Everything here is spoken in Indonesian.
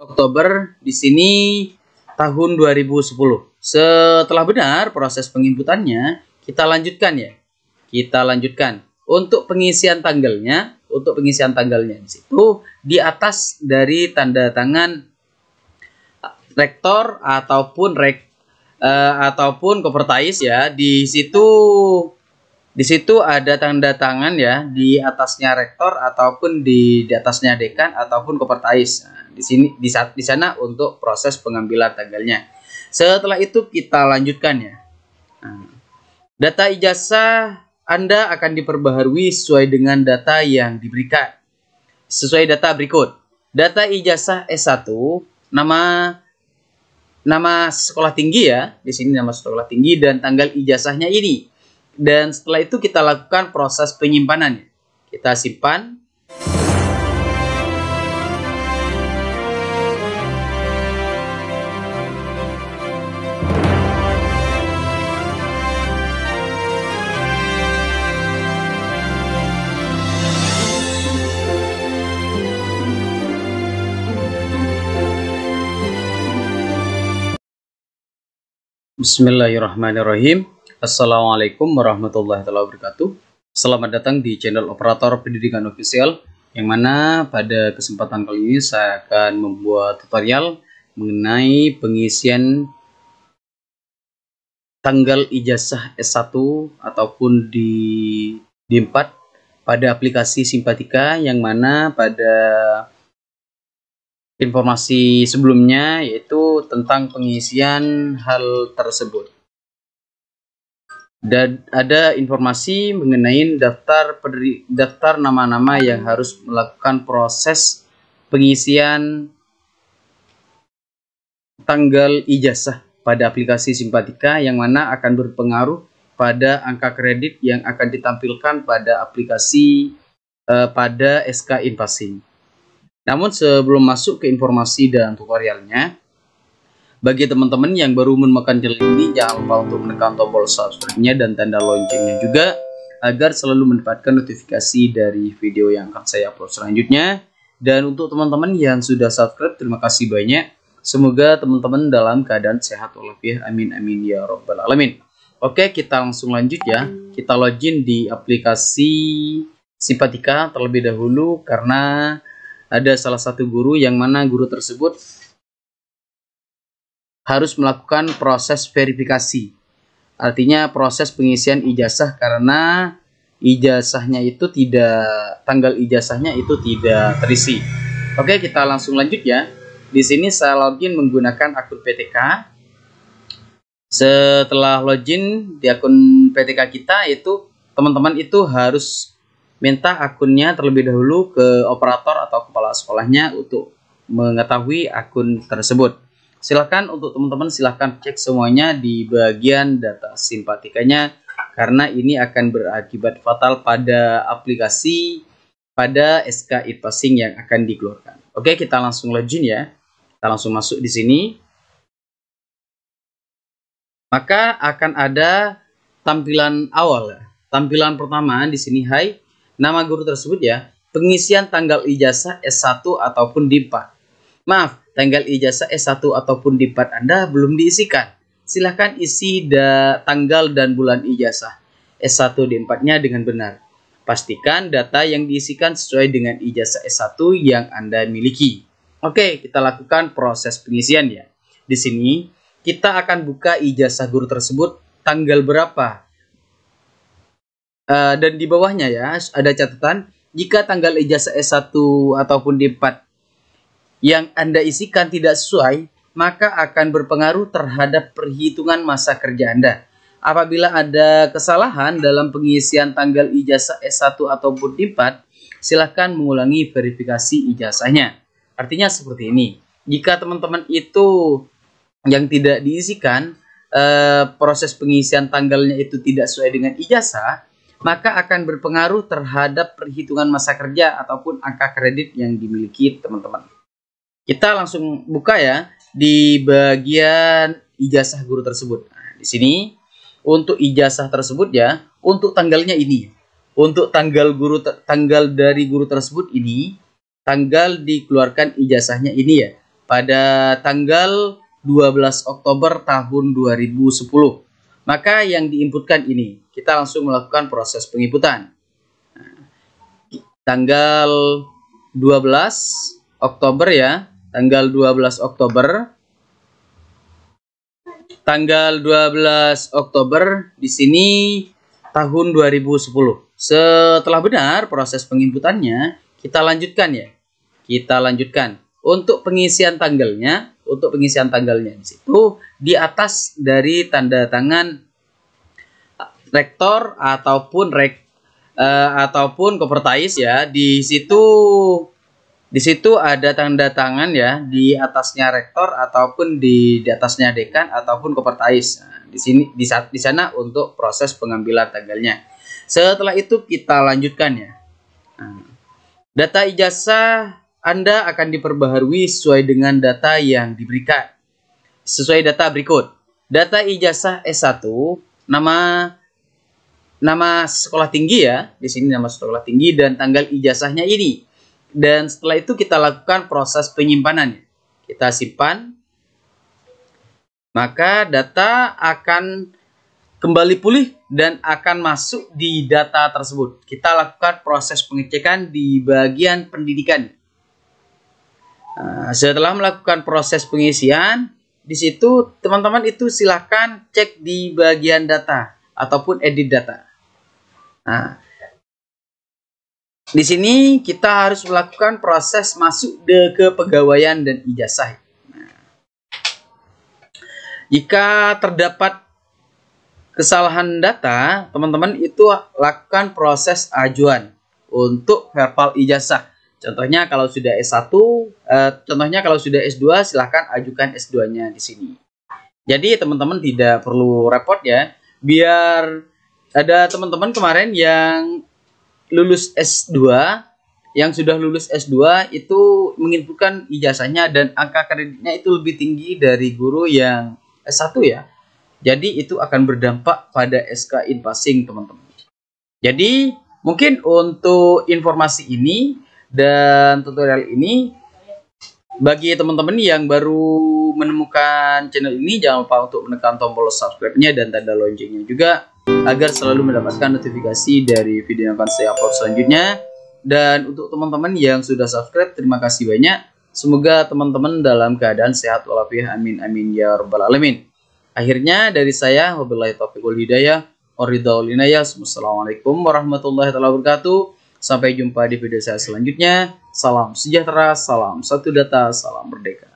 Oktober di sini tahun 2010. Setelah benar proses penginputannya, kita lanjutkan ya. Kita lanjutkan. Untuk pengisian tanggalnya, untuk pengisian tanggalnya di situ di atas dari tanda tangan rektor ataupun rek uh, ataupun kopertais ya. Di situ di situ ada tanda tangan ya di atasnya rektor ataupun di di atasnya dekan ataupun kopertais. Nah, di sini di di sana untuk proses pengambilan tanggalnya. Setelah itu kita lanjutkan ya. Nah, data ijazah Anda akan diperbaharui sesuai dengan data yang diberikan. Sesuai data berikut. Data ijazah S1, nama nama sekolah tinggi ya. Di sini nama sekolah tinggi dan tanggal ijazahnya ini. Dan setelah itu kita lakukan proses penyimpanannya. Kita simpan Bismillahirrahmanirrahim. Assalamualaikum warahmatullahi wabarakatuh. Selamat datang di channel Operator Pendidikan ofisial, yang mana pada kesempatan kali ini saya akan membuat tutorial mengenai pengisian tanggal ijazah S1 ataupun di D4 pada aplikasi Simpatika yang mana pada informasi sebelumnya yaitu tentang pengisian hal tersebut. Dan ada informasi mengenai daftar daftar nama-nama yang harus melakukan proses pengisian tanggal ijazah pada aplikasi Simpatika yang mana akan berpengaruh pada angka kredit yang akan ditampilkan pada aplikasi eh, pada SK Invasing. Namun sebelum masuk ke informasi dan tutorialnya, bagi teman-teman yang baru menemukan channel ini, jangan lupa untuk menekan tombol subscribe-nya dan tanda loncengnya juga agar selalu mendapatkan notifikasi dari video yang akan saya upload selanjutnya. Dan untuk teman-teman yang sudah subscribe, terima kasih banyak. Semoga teman-teman dalam keadaan sehat walafiat. Amin amin ya robbal alamin. Oke, kita langsung lanjut ya. Kita login di aplikasi Simpatika terlebih dahulu karena ada salah satu guru yang mana guru tersebut harus melakukan proses verifikasi. Artinya proses pengisian ijazah karena ijazahnya itu tidak tanggal ijazahnya itu tidak terisi. Oke, kita langsung lanjut ya. Di sini saya login menggunakan akun PTK. Setelah login di akun PTK kita itu teman-teman itu harus minta akunnya terlebih dahulu ke operator atau kepala sekolahnya untuk mengetahui akun tersebut. Silahkan untuk teman-teman silahkan cek semuanya di bagian data simpatikanya karena ini akan berakibat fatal pada aplikasi pada SK e-passing yang akan dikeluarkan. Oke, kita langsung login ya. Kita langsung masuk di sini. Maka akan ada tampilan awal. Tampilan pertama di sini, hai, nama guru tersebut ya, pengisian tanggal ijazah S1 ataupun D4. Maaf, tanggal ijazah S1 ataupun D4 Anda belum diisikan. Silahkan isi da tanggal dan bulan ijazah S1 D4-nya dengan benar. Pastikan data yang diisikan sesuai dengan ijazah S1 yang Anda miliki. Oke, kita lakukan proses pengisian ya. Di sini, kita akan buka ijazah guru tersebut tanggal berapa Eh, dan di bawahnya ya ada catatan jika tanggal ijazah S1 ataupun D4 yang Anda isikan tidak sesuai, maka akan berpengaruh terhadap perhitungan masa kerja Anda. Apabila ada kesalahan dalam pengisian tanggal ijazah S1 ataupun D4, silahkan mengulangi verifikasi ijazahnya. Artinya seperti ini. Jika teman-teman itu yang tidak diisikan, e, proses pengisian tanggalnya itu tidak sesuai dengan ijazah, maka akan berpengaruh terhadap perhitungan masa kerja ataupun angka kredit yang dimiliki teman-teman. Kita langsung buka ya di bagian ijazah guru tersebut. Nah, di sini untuk ijazah tersebut ya, untuk tanggalnya ini. Untuk tanggal guru tanggal dari guru tersebut ini, tanggal dikeluarkan ijazahnya ini ya pada tanggal 12 Oktober tahun 2010 maka yang diinputkan ini kita langsung melakukan proses penginputan tanggal 12 Oktober ya tanggal 12 Oktober tanggal 12 Oktober di sini tahun 2010 setelah benar proses pengimputannya kita lanjutkan ya kita lanjutkan untuk pengisian tanggalnya untuk pengisian tanggalnya di situ di atas dari tanda tangan eh, rektor ataupun rek uh, ataupun kopertais ya di situ di situ ada tanda tangan ya di atasnya rektor ataupun di di atasnya dekan ataupun kopertais. Nah, di sini di saat di sana untuk proses pengambilan tanggalnya. Setelah itu kita lanjutkan ya. Nah, data ijazah anda akan diperbaharui sesuai dengan data yang diberikan. Sesuai data berikut. Data ijazah S1, nama nama sekolah tinggi ya. Di sini nama sekolah tinggi dan tanggal ijazahnya ini. Dan setelah itu kita lakukan proses penyimpanannya. Kita simpan. Maka data akan kembali pulih dan akan masuk di data tersebut. Kita lakukan proses pengecekan di bagian pendidikan. Ah, setelah melakukan proses pengisian, di situ teman-teman itu silahkan cek di bagian data ataupun edit data. Nah, di sini kita harus melakukan proses masuk de kepegawaian dan ijazah. Nah, jika terdapat kesalahan data, teman-teman itu lakukan proses ajuan untuk verbal ijazah Contohnya kalau sudah S1, eh, contohnya kalau sudah S2 silahkan ajukan S2-nya di sini. Jadi teman-teman tidak perlu repot ya. Biar ada teman-teman kemarin yang lulus S2, yang sudah lulus S2 itu mengintipkan ijazahnya dan angka kreditnya itu lebih tinggi dari guru yang S1 ya. Jadi itu akan berdampak pada SK in passing teman-teman. Jadi mungkin untuk informasi ini dan tutorial ini bagi teman-teman yang baru menemukan channel ini jangan lupa untuk menekan tombol subscribe-nya dan tanda loncengnya juga agar selalu mendapatkan notifikasi dari video yang akan saya upload selanjutnya. Dan untuk teman-teman yang sudah subscribe terima kasih banyak. Semoga teman-teman dalam keadaan sehat walafiat amin amin ya rabbal alamin. Akhirnya dari saya wabillahi taufiq wal hidayah. Waridhaul inayah. Wassalamualaikum warahmatullahi wabarakatuh. Sampai jumpa di video saya selanjutnya. Salam sejahtera, salam satu data, salam merdeka.